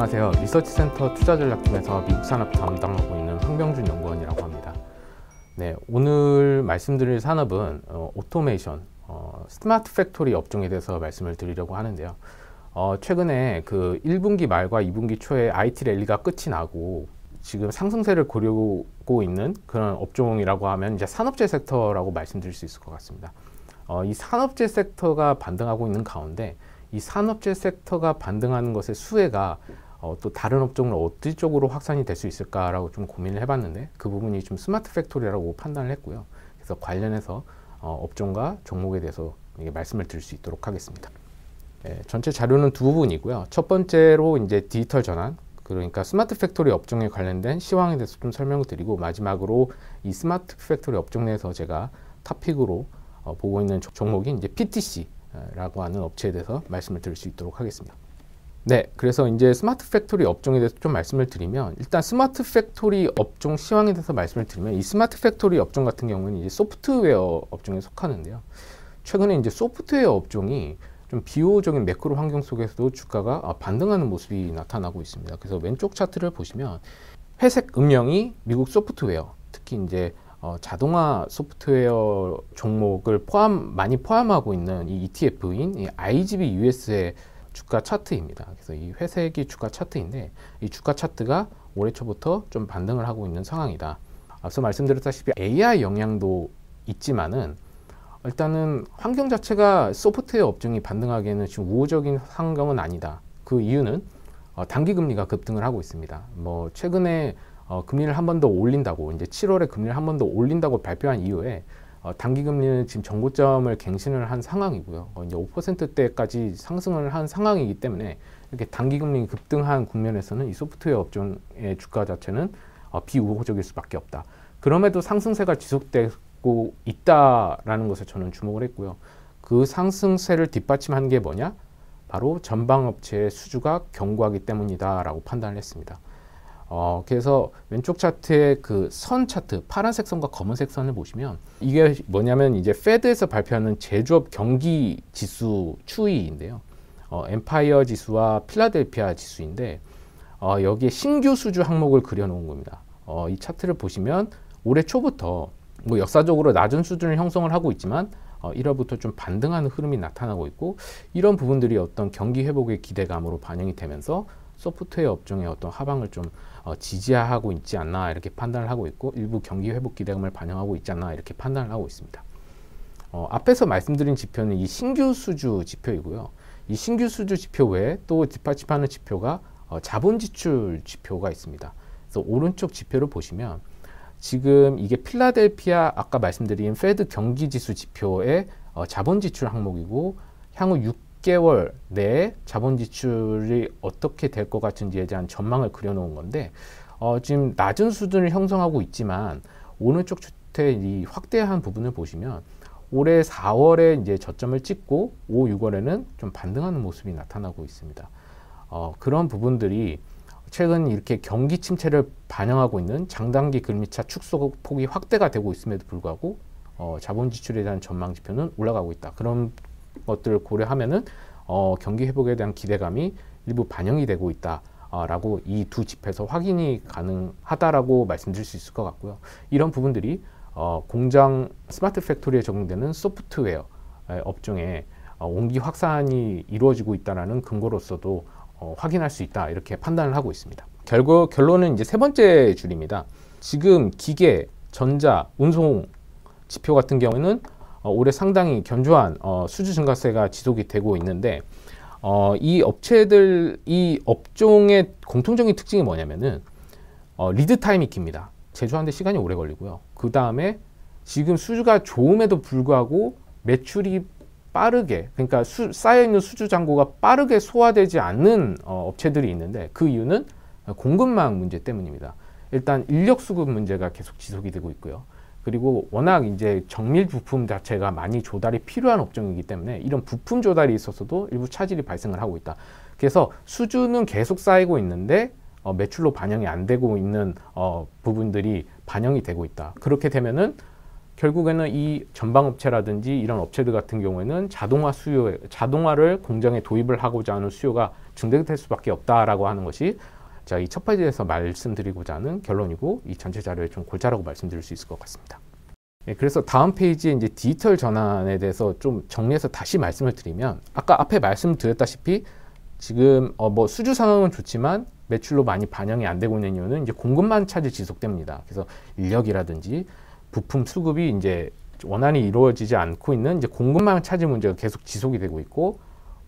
안녕하세요. 리서치센터 투자전략팀에서 미국산업 담당하고 있는 황병준 연구원이라고 합니다. 네, 오늘 말씀드릴 산업은 어, 오토메이션, 어, 스마트 팩토리 업종에 대해서 말씀을 드리려고 하는데요. 어, 최근에 그 1분기 말과 2분기 초에 IT 랠리가 끝이 나고 지금 상승세를 고르고 있는 그런 업종이라고 하면 이제 산업재 섹터라고 말씀드릴 수 있을 것 같습니다. 어, 이 산업재 섹터가 반등하고 있는 가운데 이 산업재 섹터가 반등하는 것의 수혜가 어, 또 다른 업종은 어디 쪽으로 확산이 될 수 있을까라고 좀 고민을 해봤는데 그 부분이 좀 스마트 팩토리라고 판단을 했고요. 그래서 관련해서 어, 업종과 종목에 대해서 말씀을 드릴 수 있도록 하겠습니다. 예, 전체 자료는 두 부분이고요. 첫 번째로 이제 디지털 전환, 그러니까 스마트 팩토리 업종에 관련된 시황에 대해서 좀 설명을 드리고 마지막으로 이 스마트 팩토리 업종 내에서 제가 탑픽으로 어, 보고 있는 종목인 이제 PTC라고 하는 업체에 대해서 말씀을 드릴 수 있도록 하겠습니다. 네, 그래서 이제 스마트 팩토리 업종에 대해서 좀 말씀을 드리면 일단 스마트 팩토리 업종 시황에 대해서 말씀을 드리면 이 스마트 팩토리 업종 같은 경우는 이제 소프트웨어 업종에 속하는데요. 최근에 이제 소프트웨어 업종이 좀 비호적인 매크로 환경 속에서도 주가가 아, 반등하는 모습이 나타나고 있습니다. 그래서 왼쪽 차트를 보시면 회색 음영이 미국 소프트웨어, 특히 이제 어, 자동화 소프트웨어 종목을 포함 많이 포함하고 있는 이 ETF인 이 IGB US의 주가 차트입니다. 그래서 이 회색이 주가 차트인데 이 주가 차트가 올해 초부터 좀 반등을 하고 있는 상황이다. 앞서 말씀드렸다시피 AI 영향도 있지만은 일단은 환경 자체가 소프트웨어 업종이 반등하기에는 지금 우호적인 환경은 아니다. 그 이유는 어, 단기 금리가 급등을 하고 있습니다. 뭐 최근에 어, 금리를 한 번 더 올린다고 이제 7월에 금리를 한 번 더 올린다고 발표한 이후에 어, 단기 금리는 지금 정고점을 갱신을 한 상황이고요. 어, 이제 5%대까지 상승을 한 상황이기 때문에 이렇게 단기 금리 급등한 국면에서는 이 소프트웨어 업종의 주가 자체는 어, 비우호적일 수밖에 없다. 그럼에도 상승세가 지속되고 있다라는 것을 저는 주목을 했고요. 그 상승세를 뒷받침한 게 뭐냐? 바로 전방업체의 수주가 견고하기 때문이다라고 판단을 했습니다. 어, 그래서 왼쪽 차트의 그선 차트, 파란색 선과 검은색 선을 보시면 이게 뭐냐면 이제 페드에서 발표하는 제조업 경기 지수 추이인데요. 어, 엠파이어 지수와 필라델피아 지수인데 어, 여기에 신규 수주 항목을 그려놓은 겁니다. 어, 이 차트를 보시면 올해 초부터 뭐 역사적으로 낮은 수준을 형성을 하고 있지만 어, 1월부터 좀 반등하는 흐름이 나타나고 있고 이런 부분들이 어떤 경기 회복의 기대감으로 반영이 되면서 소프트웨어 업종의 어떤 하방을 좀 어, 지지하고 있지 않나 이렇게 판단을 하고 있고 일부 경기 회복 기대감을 반영하고 있지 않나 이렇게 판단을 하고 있습니다. 어, 앞에서 말씀드린 지표는 이 신규 수주 지표이고요. 이 신규 수주 지표 외에 또 뒷받침하는 지표가 어, 자본 지출 지표가 있습니다. 그래서 오른쪽 지표를 보시면 지금 이게 필라델피아 아까 말씀드린 페드 경기 지수 지표의 어, 자본 지출 항목이고 향후 6개월 내에 자본 지출이 어떻게 될 것 같은지에 대한 전망을 그려놓은 건데 어, 지금 낮은 수준을 형성하고 있지만 오른쪽 주택 이 확대한 부분을 보시면 올해 4월에 이제 저점을 찍고 5, 6월에는 좀 반등하는 모습이 나타나고 있습니다. 어, 그런 부분들이 최근 이렇게 경기 침체를 반영하고 있는 장단기 금리차 축소 폭이 확대가 되고 있음에도 불구하고 어, 자본 지출에 대한 전망 지표는 올라가고 있다. 그런 것들을 고려하면은 어, 경기 회복에 대한 기대감이 일부 반영이 되고 있다라고 아, 이두 집에서 확인이 가능하다라고 말씀드릴 수 있을 것 같고요. 이런 부분들이 어, 공장 스마트 팩토리에 적용되는 소프트웨어 업종에 어, 온기 확산이 이루어지고 있다라는 근거로서도 어, 확인할 수 있다 이렇게 판단을 하고 있습니다. 결국 결론은 이제 세 번째 줄입니다. 지금 기계, 전자, 운송 지표 같은 경우에는 어, 올해 상당히 견조한 어, 수주 증가세가 지속이 되고 있는데 어, 이 업체들 이 업종의 공통적인 특징이 뭐냐면은 리드 타임이 깁니다. 제조하는데 시간이 오래 걸리고요. 그 다음에 지금 수주가 좋음에도 불구하고 매출이 빠르게 그러니까 수, 쌓여있는 수주 잔고가 빠르게 소화되지 않는 어, 업체들이 있는데 그 이유는 공급망 문제 때문입니다. 일단 인력 수급 문제가 계속 지속이 되고 있고요. 그리고 워낙 이제 정밀 부품 자체가 많이 조달이 필요한 업종이기 때문에 이런 부품 조달이 있어서도 일부 차질이 발생을 하고 있다. 그래서 수주는 계속 쌓이고 있는데 어, 매출로 반영이 안 되고 있는 어, 부분들이 반영이 되고 있다. 그렇게 되면은 결국에는 이 전방업체라든지 이런 업체들 같은 경우에는 자동화 수요, 자동화를 공장에 도입을 하고자 하는 수요가 증대될 수밖에 없다라고 하는 것이 제가 이첫 번째에서 말씀드리고자 하는 결론이고 이 전체 자료의 좀 골자라고 말씀드릴 수 있을 것 같습니다. 예, 그래서 다음 페이지에 이제 디지털 전환에 대해서 좀 정리해서 다시 말씀을 드리면 아까 앞에 말씀드렸다시피 지금 어 뭐 수주 상황은 좋지만 매출로 많이 반영이 안 되고 있는 이유는 이제 공급만 차질 지속됩니다. 그래서 인력이라든지 부품 수급이 이제 원활히 이루어지지 않고 있는 이제 공급만 차질 문제가 계속 지속이 되고 있고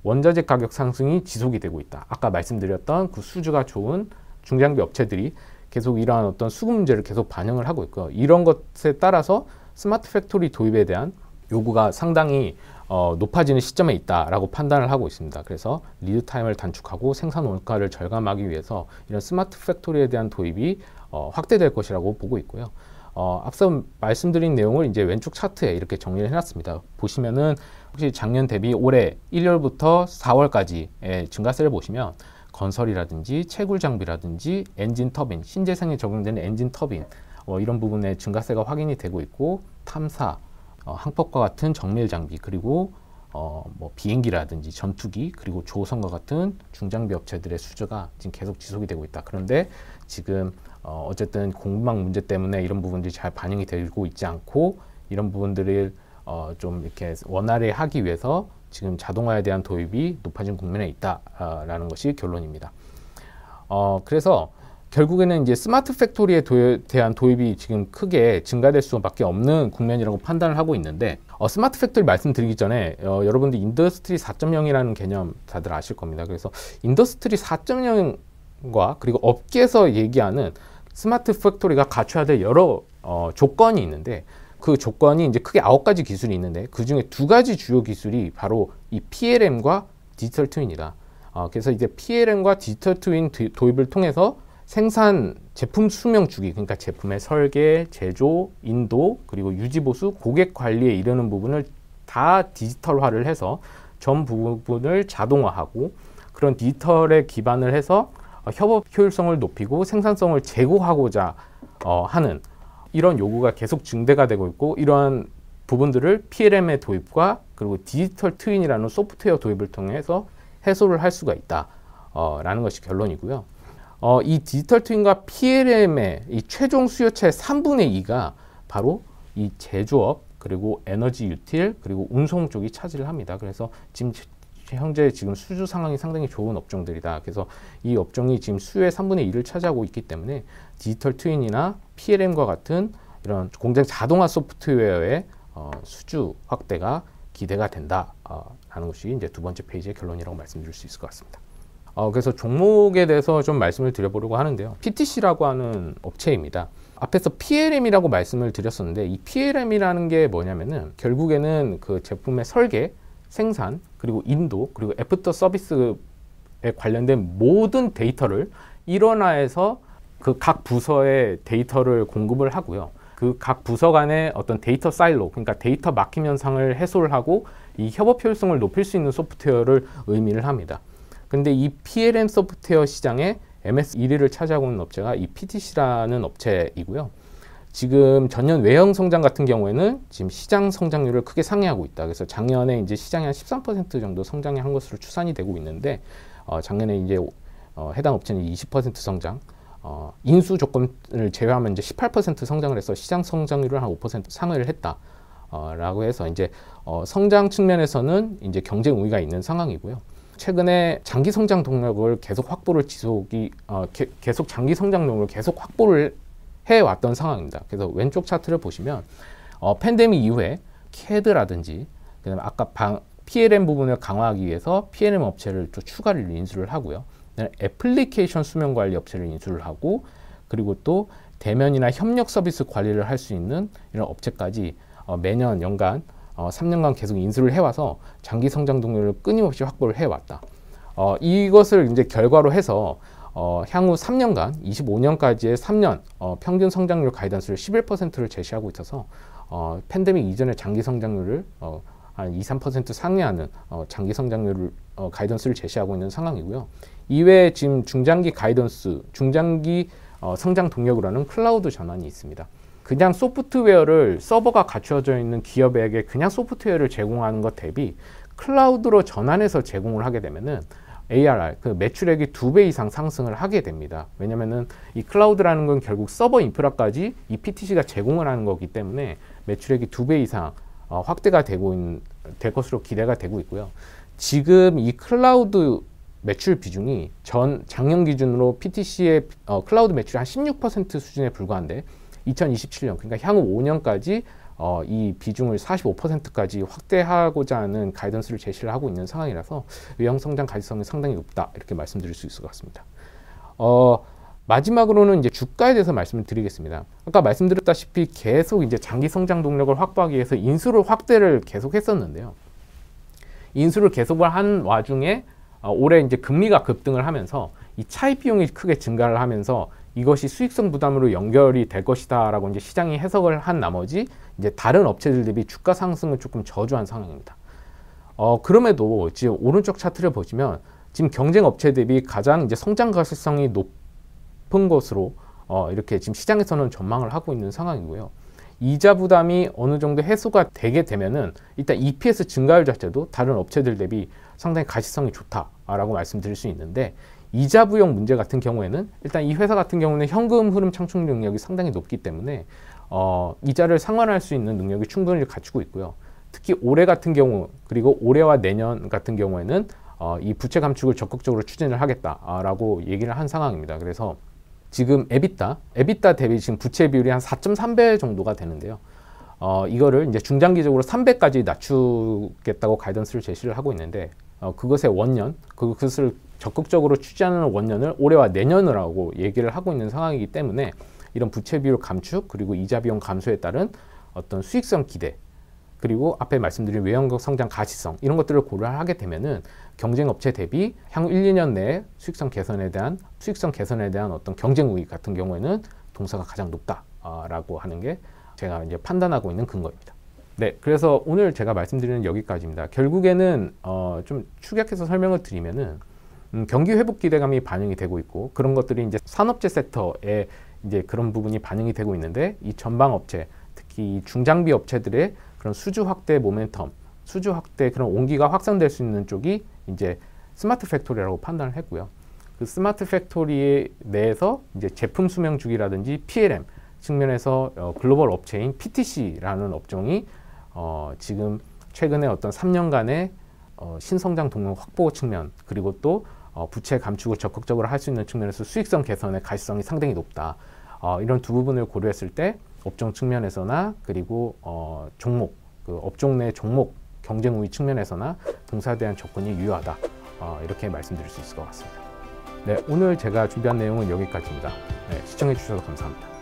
원자재 가격 상승이 지속이 되고 있다. 아까 말씀드렸던 그 수주가 좋은 중장비 업체들이 계속 이러한 어떤 수급 문제를 계속 반영을 하고 있고요. 이런 것에 따라서 스마트 팩토리 도입에 대한 요구가 상당히 어, 높아지는 시점에 있다라고 판단을 하고 있습니다. 그래서 리드 타임을 단축하고 생산 원가를 절감하기 위해서 이런 스마트 팩토리에 대한 도입이 어, 확대될 것이라고 보고 있고요. 어, 앞서 말씀드린 내용을 이제 왼쪽 차트에 이렇게 정리를 해놨습니다. 보시면은 혹시 작년 대비 올해 1월부터 4월까지의 증가세를 보시면 건설이라든지 채굴 장비라든지 엔진 터빈, 신재생에 적용되는 엔진 터빈 어, 이런 부분의 증가세가 확인이 되고 있고 탐사, 어, 항법과 같은 정밀 장비 그리고 어, 뭐 비행기라든지 전투기 그리고 조선과 같은 중장비 업체들의 수주가 지금 계속 지속이 되고 있다. 그런데 지금 어, 어쨌든 공급망 문제 때문에 이런 부분들이 잘 반영이 되고 있지 않고 이런 부분들을 어, 좀 이렇게 원활히 하기 위해서 지금 자동화에 대한 도입이 높아진 국면에 있다라는 것이 결론입니다. 어, 그래서 결국에는 이제 스마트 팩토리에 도 대한 도입이 지금 크게 증가될 수밖에 없는 국면이라고 판단을 하고 있는데 어, 스마트 팩토리 말씀드리기 전에 어, 여러분들 인더스트리 4.0이라는 개념 다들 아실 겁니다. 그래서 인더스트리 4.0과 그리고 업계에서 얘기하는 스마트 팩토리가 갖춰야 될 여러 어, 조건이 있는데 그 조건이 이제 크게 아홉 가지 기술이 있는데 그 중에 두 가지 주요 기술이 바로 이 PLM과 디지털 트윈이다. 어, 그래서 이제 PLM과 디지털 트윈 도입을 통해서 생산 제품 수명 주기 그러니까 제품의 설계, 제조, 인도 그리고 유지 보수, 고객 관리에 이르는 부분을 다 디지털화를 해서 전 부분을 자동화하고 그런 디지털에 기반을 해서 어, 협업 효율성을 높이고 생산성을 제고하고자 어, 하는 이런 요구가 계속 증대가 되고 있고 이러한 부분들을 PLM의 도입과 그리고 디지털 트윈이라는 소프트웨어 도입을 통해서 해소를 할 수가 있다라는 어, 것이 결론이고요. 어, 이 디지털 트윈과 PLM의 이 최종 수요차의 3분의 2가 바로 이 제조업 그리고 에너지 유틸 그리고 운송 쪽이 차지를 합니다. 그래서 지금 현재 지금 수주 상황이 상당히 좋은 업종들이다. 그래서 이 업종이 지금 수요의 3분의 2을 차지하고 있기 때문에 디지털 트윈이나 PLM과 같은 이런 공장 자동화 소프트웨어의 어, 수주 확대가 기대가 된다라는 어, 것이 이제 두 번째 페이지의 결론이라고 말씀드릴 수 있을 것 같습니다. 어, 그래서 종목에 대해서 좀 말씀을 드려보려고 하는데요. PTC라고 하는 업체입니다. 앞에서 PLM이라고 말씀을 드렸었는데 이 PLM이라는 게 뭐냐면은 결국에는 그 제품의 설계, 생산, 그리고 인도, 그리고 애프터 서비스에 관련된 모든 데이터를 일원화해서 그 각부서의 데이터를 공급을 하고요. 그 각 부서 간의 어떤 데이터 사일로, 그러니까 데이터 막힘 현상을 해소를 하고 이 협업 효율성을 높일 수 있는 소프트웨어를 의미를 합니다. 근데 이 PLM 소프트웨어 시장에 MS 1위를 차지하고 있는 업체가 이 PTC라는 업체이고요. 지금 전년 외형 성장 같은 경우에는 지금 시장 성장률을 크게 상회하고 있다. 그래서 작년에 이제 시장이 한13% 정도 성장을 한 것으로 추산이 되고 있는데 어, 작년에 이제 어, 해당 업체는 20% 성장, 어, 인수 조건을 제외하면 이제 18% 성장을 해서 시장 성장률을 한 5% 상회를 했다. 어, 라고 해서 이제 어, 성장 측면에서는 이제 경쟁 우위가 있는 상황이고요. 최근에 장기 성장 동력을 계속 확보를 지속이 어, 게, 계속 장기 성장 동력을 계속 확보를 해 왔던 상황입니다. 그래서 왼쪽 차트를 보시면 어, 팬데믹 이후에 캐드라든지 그다음에 아까 방, PLM 부분을 강화하기 위해서 PLM 업체를 또 추가를 인수를 하고요. 애플리케이션 수명 관리 업체를 인수를 하고 그리고 또 대면이나 협력 서비스 관리를 할 수 있는 이런 업체까지 어, 매년 연간 어, 3년간 계속 인수를 해와서 장기 성장 동력을 끊임없이 확보를 해왔다. 어, 이것을 이제 결과로 해서 어, 향후 3년간 25년까지의 3년 어, 평균 성장률 가이던스를 11%를 제시하고 있어서 어, 팬데믹 이전의 장기 성장률을 어, 한 2, 3% 상회하는 어, 장기 성장률 어, 가이던스를 제시하고 있는 상황이고요. 이외에 지금 중장기 가이던스, 중장기 어, 성장 동력으로 하는 클라우드 전환이 있습니다. 그냥 소프트웨어를 서버가 갖추어져 있는 기업에게 그냥 소프트웨어를 제공하는 것 대비 클라우드로 전환해서 제공을 하게 되면은 ARR 그 매출액이 두 배 이상 상승을 하게 됩니다. 왜냐면은 이 클라우드라는 건 결국 서버 인프라까지 이 p t c 가 제공을 하는 거기 때문에 매출액이 두 배 이상 어, 확대가 되고 있는, 될 것으로 기대가 되고 있고요. 지금 이 클라우드 매출 비중이 전 작년 기준으로 PTC의 어, 클라우드 매출이 한 16% 수준에 불과한데 2027년 그러니까 향후 5년까지 어, 이 비중을 45%까지 확대하고자 하는 가이던스를 제시를 하고 있는 상황이라서 외형 성장 가능성이 상당히 높다 이렇게 말씀드릴 수 있을 것 같습니다. 어, 마지막으로는 이제 주가에 대해서 말씀을 드리겠습니다. 아까 말씀드렸다시피 계속 이제 장기 성장 동력을 확보하기 위해서 인수를 확대를 계속 했었는데요. 인수를 계속을 한 와중에 어, 올해 이제 금리가 급등을 하면서 이 차입 비용이 크게 증가를 하면서 이것이 수익성 부담으로 연결이 될 것이다라고 이제 시장이 해석을 한 나머지 이제 다른 업체들 대비 주가 상승을 조금 저조한 상황입니다. 어, 그럼에도 지금 오른쪽 차트를 보시면 지금 경쟁 업체 대비 가장 이제 성장 가시성이 높은 것으로 어, 이렇게 지금 시장에서는 전망을 하고 있는 상황이고요. 이자 부담이 어느 정도 해소가 되게 되면은 일단 EPS 증가율 자체도 다른 업체들 대비 상당히 가시성이 좋다라고 말씀드릴 수 있는데 이자 부용 문제 같은 경우에는 일단 이 회사 같은 경우는 현금 흐름 창출 능력이 상당히 높기 때문에 어, 이자를 상환할 수 있는 능력이 충분히 갖추고 있고요. 특히 올해 같은 경우 그리고 올해와 내년 같은 경우에는 어, 이 부채 감축을 적극적으로 추진을 하겠다라고 얘기를 한 상황입니다. 그래서 지금 에비타, 에비타 대비 지금 부채 비율이 한 4.3배 정도가 되는데요. 어, 이거를 이제 중장기적으로 3배까지 낮추겠다고 가이던스를 제시를 하고 있는데 어, 그것의 원년, 그, 그것을 적극적으로 추진하는 원년을 올해와 내년이하고 얘기를 하고 있는 상황이기 때문에 이런 부채 비율 감축 그리고 이자 비용 감소에 따른 어떤 수익성 기대 그리고 앞에 말씀드린 외형적 성장 가시성 이런 것들을 고려하게 되면은 경쟁 업체 대비 향후 1, 2년 내에 수익성 개선에 대한 수익성 개선에 대한 어떤 경쟁 우위 같은 경우에는 동사가 가장 높다라고 아, 하는 게 제가 이제 판단하고 있는 근거입니다. 네, 그래서 오늘 제가 말씀드리는 여기까지입니다. 결국에는 어, 좀 축약해서 설명을 드리면은 음, 경기 회복 기대감이 반영이 되고 있고 그런 것들이 이제 산업재 섹터에 이제 그런 부분이 반영이 되고 있는데 이 전방 업체 특히 중장비 업체들의 그런 수주 확대 모멘텀, 수주 확대 그런 온기가 확산될 수 있는 쪽이 이제 스마트 팩토리라고 판단을 했고요. 그 스마트 팩토리 내에서 이제 제품 수명 주기라든지 PLM 측면에서 어, 글로벌 업체인 PTC라는 업종이 어, 지금 최근에 어떤 3년간의 어, 신성장 동력 확보 측면 그리고 또 어, 부채 감축을 적극적으로 할 수 있는 측면에서 수익성 개선의 가시성이 상당히 높다. 어, 이런 두 부분을 고려했을 때 업종 측면에서나 그리고 어, 종목, 그 업종 내 종목 경쟁 우위 측면에서나 동사에 대한 접근이 유효하다. 어, 이렇게 말씀드릴 수 있을 것 같습니다. 네, 오늘 제가 준비한 내용은 여기까지입니다. 네, 시청해주셔서 감사합니다.